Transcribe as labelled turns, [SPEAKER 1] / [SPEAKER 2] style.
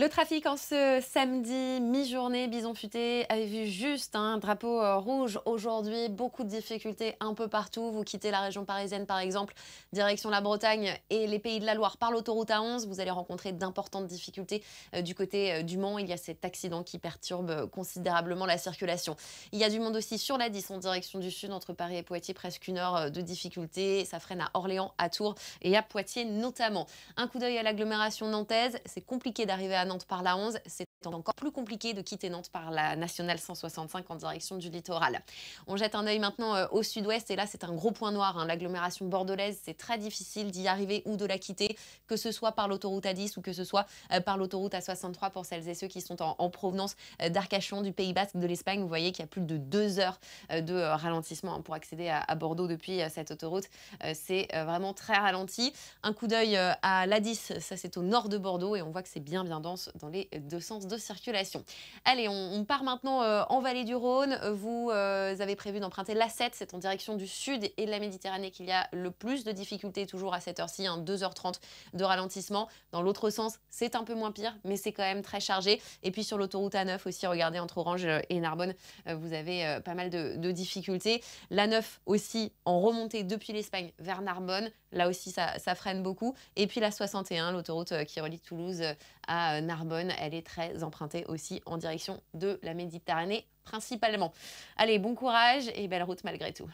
[SPEAKER 1] Le trafic en ce samedi, mi-journée, Bison Futé avait vu juste hein, un drapeau euh, rouge aujourd'hui. Beaucoup de difficultés un peu partout. Vous quittez la région parisienne par exemple, direction la Bretagne et les pays de la Loire par l'autoroute A11. Vous allez rencontrer d'importantes difficultés euh, du côté euh, du Mans. Il y a cet accident qui perturbe considérablement la circulation. Il y a du monde aussi sur la 10 en direction du sud entre Paris et Poitiers. Presque une heure de difficultés. Ça freine à Orléans, à Tours et à Poitiers notamment. Un coup d'œil à l'agglomération nantaise. C'est compliqué d'arriver à Nantes par la 11, c'est encore plus compliqué de quitter Nantes par la nationale 165 en direction du littoral. On jette un œil maintenant euh, au sud-ouest et là c'est un gros point noir. Hein, l'agglomération bordelaise, c'est très difficile d'y arriver ou de la quitter, que ce soit par l'autoroute A10 ou que ce soit euh, par l'autoroute A63 pour celles et ceux qui sont en, provenance euh, d'Arcachon, du Pays Basque, de l'Espagne. Vous voyez qu'il y a plus de deux heures de ralentissement hein, pour accéder à, Bordeaux depuis cette autoroute. C'est vraiment très ralenti. Un coup d'œil à l'A10, ça c'est au nord de Bordeaux et on voit que c'est bien bien dans les deux sens de circulation. Allez, on, part maintenant euh, en vallée du Rhône. Vous euh, avez prévu d'emprunter l'A7, c'est en direction du sud et de la Méditerranée qu'il y a le plus de difficultés, toujours à cette heure-ci, 2h30 hein, de ralentissement. Dans l'autre sens, c'est un peu moins pire, mais c'est quand même très chargé. Et puis sur l'autoroute A9 aussi, regardez, entre Orange et Narbonne, euh, vous avez pas mal de, difficultés. L'A9 aussi en remontée depuis l'Espagne vers Narbonne, là aussi ça freine beaucoup. Et puis la 61, l'autoroute qui relie Toulouse à Narbonne, elle est très empruntée aussi en direction de la Méditerranée principalement. Allez, bon courage et belle route malgré tout.